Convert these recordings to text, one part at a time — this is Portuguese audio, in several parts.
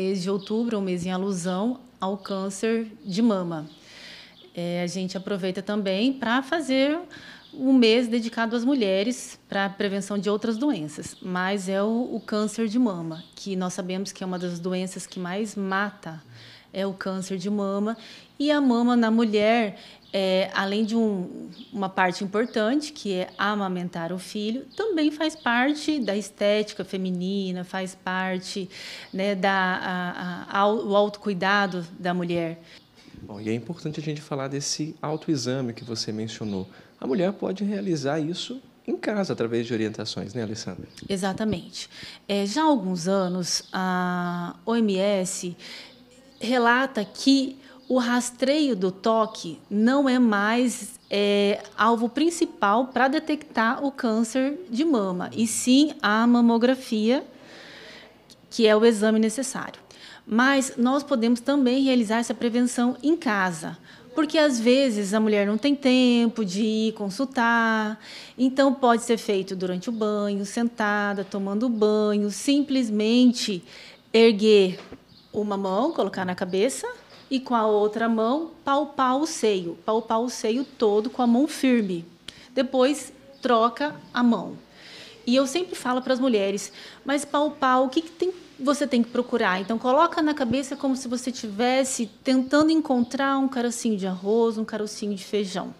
mês de outubro, um mês em alusão ao câncer de mama. É, a gente aproveita também para fazer um mês dedicado às mulheres para a prevenção de outras doenças, mas é o, o, câncer de mama, que nós sabemos que é uma das doenças que mais mata é o câncer de mama. E a mama na mulher, é, além de um, uma parte importante, que é amamentar o filho, também faz parte da estética feminina, faz parte né, da, a, a, o autocuidado da mulher. Bom, e é importante a gente falar desse autoexame que você mencionou. A mulher pode realizar isso em casa através de orientações, né, Alessandra? Exatamente. É, já há alguns anos, a OMS relata que o rastreio do toque não é mais é, alvo principal para detectar o câncer de mama, e sim a mamografia, que é o exame necessário. Mas nós podemos também realizar essa prevenção em casa, porque às vezes a mulher não tem tempo de ir consultar, então pode ser feito durante o banho, sentada, tomando banho, simplesmente erguer uma mão, colocar na cabeça e com a outra mão palpar o seio, palpar o seio todo com a mão firme. Depois troca a mão. E eu sempre falo para as mulheres, mas palpar, o que, que tem, você tem que procurar? Então coloca na cabeça como se você estivesse tentando encontrar um carocinho de arroz, um carocinho de feijão.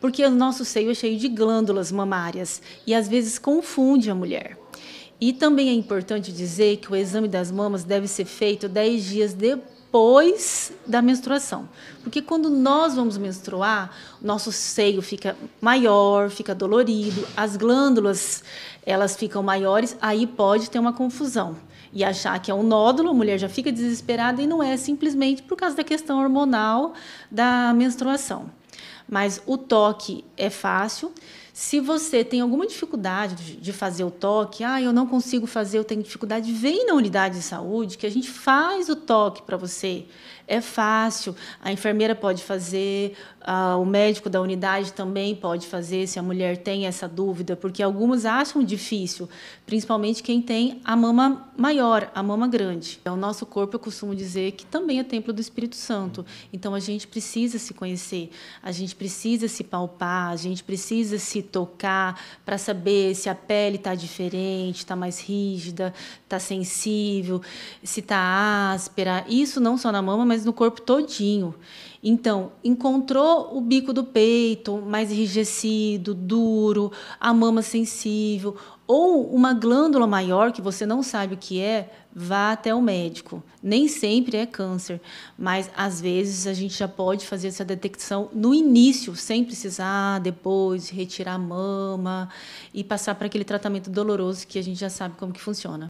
Porque o nosso seio é cheio de glândulas mamárias e às vezes confunde a mulher. E também é importante dizer que o exame das mamas deve ser feito 10 dias depois da menstruação. Porque quando nós vamos menstruar, nosso seio fica maior, fica dolorido, as glândulas, elas ficam maiores, aí pode ter uma confusão e achar que é um nódulo, a mulher já fica desesperada e não é simplesmente por causa da questão hormonal da menstruação mas o toque é fácil. Se você tem alguma dificuldade de fazer o toque, ah, eu não consigo fazer, eu tenho dificuldade, vem na unidade de saúde que a gente faz o toque para você. É fácil, a enfermeira pode fazer, o médico da unidade também pode fazer, se a mulher tem essa dúvida, porque algumas acham difícil, principalmente quem tem a mama maior, a mama grande. Então, o nosso corpo, eu costumo dizer que também é templo do Espírito Santo, então a gente precisa se conhecer, a gente precisa se palpar, a gente precisa se tocar para saber se a pele está diferente, está mais rígida, está sensível, se está áspera. Isso não só na mama, mas no corpo todinho. Então, encontrou o bico do peito mais enrijecido, duro, a mama sensível, ou uma glândula maior que você não sabe o que é, vá até o médico. Nem sempre é câncer, mas às vezes a gente já pode fazer essa detecção no início, sem precisar depois retirar a mama e passar para aquele tratamento doloroso que a gente já sabe como que funciona.